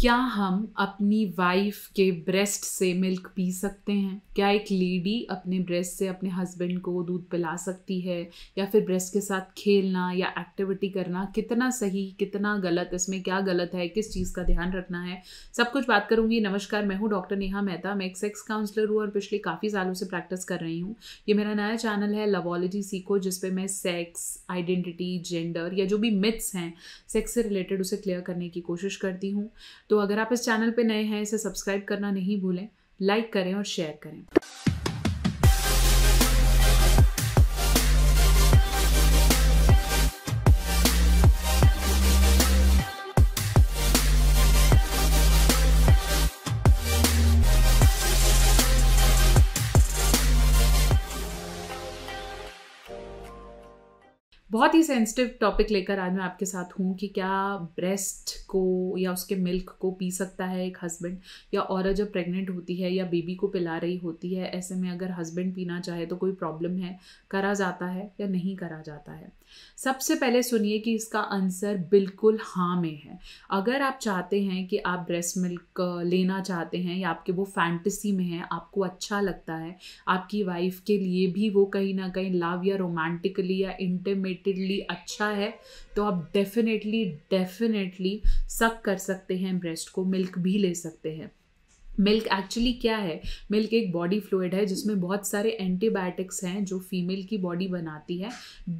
क्या हम अपनी वाइफ के ब्रेस्ट से मिल्क पी सकते हैं क्या एक लेडी अपने ब्रेस्ट से अपने हस्बैंड को दूध पिला सकती है या फिर ब्रेस्ट के साथ खेलना या एक्टिविटी करना कितना सही कितना गलत इसमें क्या गलत है किस चीज़ का ध्यान रखना है सब कुछ बात करूंगी नमस्कार मैं हूँ डॉक्टर नेहा मेहता मैं एक सेक्स काउंसलर हूँ और पिछले काफ़ी सालों से प्रैक्टिस कर रही हूँ ये मेरा नया चैनल है लवोलॉजी सीखो जिसपे मैं सेक्स आइडेंटिटी जेंडर या जो भी मिथ्स हैं सेक्स से रिलेटेड उसे क्लियर करने की कोशिश करती हूँ तो अगर आप इस चैनल पर नए हैं इसे सब्सक्राइब करना नहीं भूलें लाइक करें और शेयर करें बहुत ही सेंसिटिव टॉपिक लेकर आज मैं आपके साथ हूँ कि क्या ब्रेस्ट को या उसके मिल्क को पी सकता है एक हस्बैंड या औरत जब प्रेग्नेंट होती है या बेबी को पिला रही होती है ऐसे में अगर हस्बैंड पीना चाहे तो कोई प्रॉब्लम है करा जाता है या नहीं करा जाता है सबसे पहले सुनिए कि इसका आंसर बिल्कुल हाँ में है अगर आप चाहते हैं कि आप ब्रेस्ट मिल्क लेना चाहते हैं या आपके वो फैंटसी में है आपको अच्छा लगता है आपकी वाइफ के लिए भी वो कहीं ना कहीं लव या रोमांटिकली या इंटरमेट रिलेटेडली अच्छा है तो आप डेफिनेटली डेफिनेटली सक कर सकते हैं ब्रेस्ट को मिल्क भी ले सकते हैं मिल्क एक्चुअली क्या है मिल्क एक बॉडी फ्लूड है जिसमें बहुत सारे एंटीबायोटिक्स हैं जो फीमेल की बॉडी बनाती है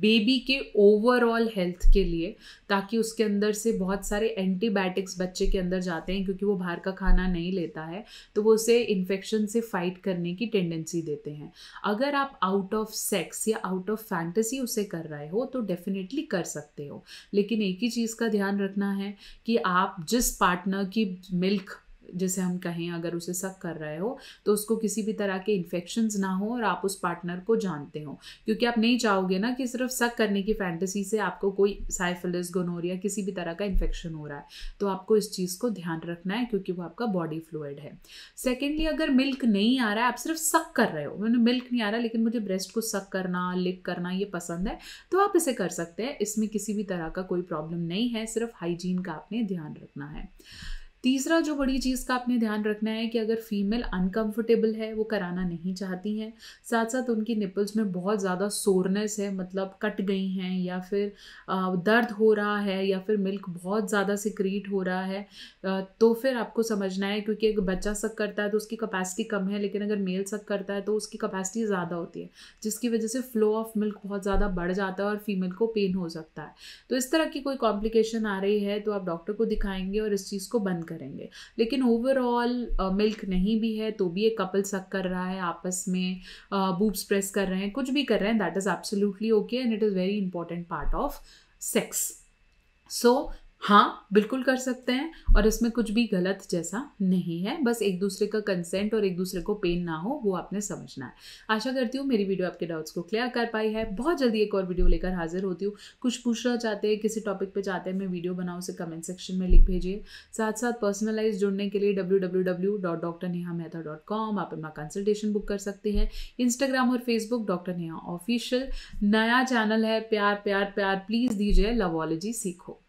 बेबी के ओवरऑल हेल्थ के लिए ताकि उसके अंदर से बहुत सारे एंटीबायोटिक्स बच्चे के अंदर जाते हैं क्योंकि वो बाहर का खाना नहीं लेता है तो वो उसे इन्फेक्शन से फाइट करने की टेंडेंसी देते हैं अगर आप आउट ऑफ सेक्स या आउट ऑफ फैंटेसी उसे कर रहे हो तो डेफिनेटली कर सकते हो लेकिन एक ही चीज़ का ध्यान रखना है कि आप जिस पार्टनर की मिल्क जैसे हम कहें अगर उसे सक कर रहे हो तो उसको किसी भी तरह के इन्फेक्शन ना हो और आप उस पार्टनर को जानते हो क्योंकि आप नहीं चाहोगे ना कि सिर्फ सक करने की फैंटेसी से आपको कोई साइफिलिस गोनोरिया किसी भी तरह का इन्फेक्शन हो रहा है तो आपको इस चीज़ को ध्यान रखना है क्योंकि वो आपका बॉडी फ्लूड है सेकेंडली अगर मिल्क नहीं आ रहा है आप सिर्फ सक कर रहे हो मैंने मिल्क नहीं आ रहा लेकिन मुझे ब्रेस्ट को सक करना लिक करना ये पसंद है तो आप इसे कर सकते हैं इसमें किसी भी तरह का कोई प्रॉब्लम नहीं है सिर्फ हाइजीन का आपने ध्यान रखना है तीसरा जो बड़ी चीज़ का आपने ध्यान रखना है कि अगर फीमेल अनकंफर्टेबल है वो कराना नहीं चाहती हैं साथ साथ उनकी निपल्स में बहुत ज़्यादा सोरनेस है मतलब कट गई हैं या फिर दर्द हो रहा है या फिर मिल्क बहुत ज़्यादा सिक्रीट हो रहा है तो फिर आपको समझना है क्योंकि एक बच्चा सक करता है तो उसकी कैपेसिटी कम है लेकिन अगर मेल सक करता है तो उसकी कैपेसिटी ज़्यादा होती है जिसकी वजह से फ्लो ऑफ मिल्क बहुत ज़्यादा बढ़ जाता है और फीमेल को पेन हो सकता है तो इस तरह की कोई कॉम्प्लिकेशन आ रही है तो आप डॉक्टर को दिखाएंगे और इस चीज़ को बंद करेंगे लेकिन ओवरऑल मिल्क नहीं भी है तो भी एक कपल सक कर रहा है आपस में बूब्स प्रेस कर रहे हैं कुछ भी कर रहे हैं that is absolutely okay and it is very important part of sex so हाँ बिल्कुल कर सकते हैं और इसमें कुछ भी गलत जैसा नहीं है बस एक दूसरे का कंसेंट और एक दूसरे को पेन ना हो वो आपने समझना है आशा करती हूँ मेरी वीडियो आपके डाउट्स को क्लियर कर पाई है बहुत जल्दी एक और वीडियो लेकर हाजिर होती हूँ कुछ पूछना चाहते हैं किसी टॉपिक पे चाहते हैं मैं वीडियो बनाऊँ उसे कमेंट सेक्शन में लिख भेजिए साथ साथ पर्सनलाइज जुड़ने के लिए डब्ल्यू आप अपना कंसल्टेशन बुक कर सकते हैं इंस्टाग्राम और फेसबुक डॉक्टर नेहा ऑफिशियल नया चैनल है प्यार प्यार प्यार प्लीज़ दीजिए लवॉलॉजी सीखो